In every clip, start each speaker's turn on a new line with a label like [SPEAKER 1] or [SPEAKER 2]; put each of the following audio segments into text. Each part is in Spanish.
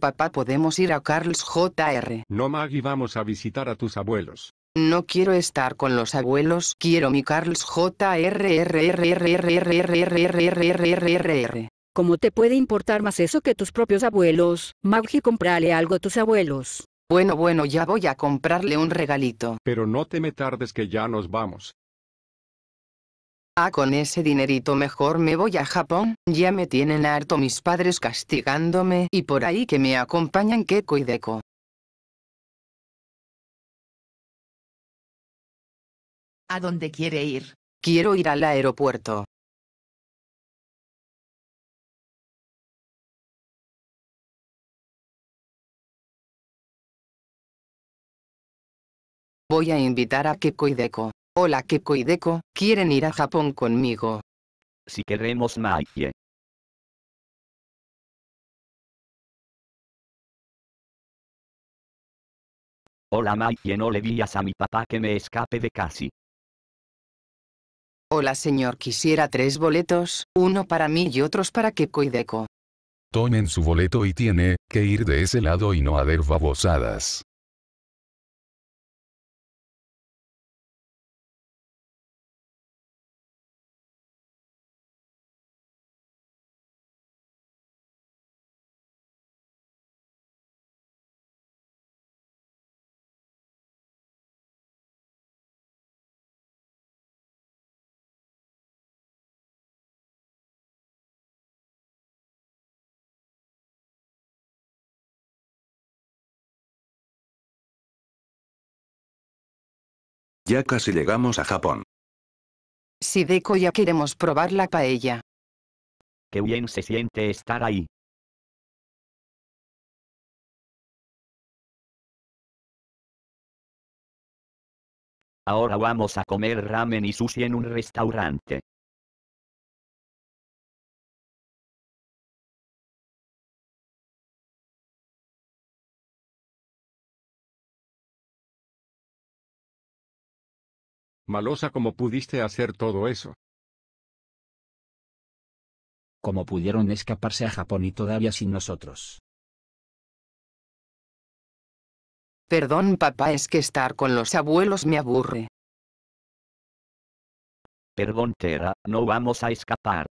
[SPEAKER 1] Papá, podemos ir a Carl's JR. No, Maggie, vamos a visitar a tus abuelos. No quiero estar con los abuelos, quiero mi Carl's R. ¿Cómo te puede importar más eso que tus propios abuelos? Maggie, comprale algo a tus abuelos. Bueno, bueno, ya voy a comprarle un regalito. Pero no te me tardes que ya nos vamos. Ah, con ese dinerito mejor me voy a Japón, ya me tienen harto mis padres castigándome y por ahí que me acompañan Keko y Deko.
[SPEAKER 2] ¿A dónde quiere ir? Quiero ir al aeropuerto. Voy a invitar a Keko y Hola Kekoideko, y ¿quieren ir a Japón conmigo? Si queremos Maike. Hola Maike, no le digas a mi papá que me escape de casi.
[SPEAKER 1] Hola señor, quisiera tres boletos, uno para mí y otros para Kekoideko. y
[SPEAKER 2] Tomen su boleto y tiene que ir de ese lado y no haber babosadas. Ya casi llegamos a Japón. Si Deco ya queremos probar la paella. Qué bien se siente estar ahí. Ahora vamos a comer ramen y sushi en un restaurante. Malosa ¿cómo pudiste hacer todo eso. ¿Cómo pudieron escaparse a Japón y todavía sin nosotros. Perdón papá, es que estar con los abuelos me aburre. Perdón Tera, no vamos a escapar.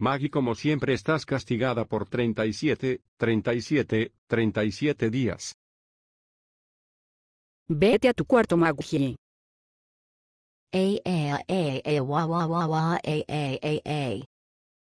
[SPEAKER 2] Maggie como siempre estás castigada por 37, 37, 37 días. Vete a tu cuarto Maggie. A, a, a, a, wa, wa, wa, wa, a, a, a,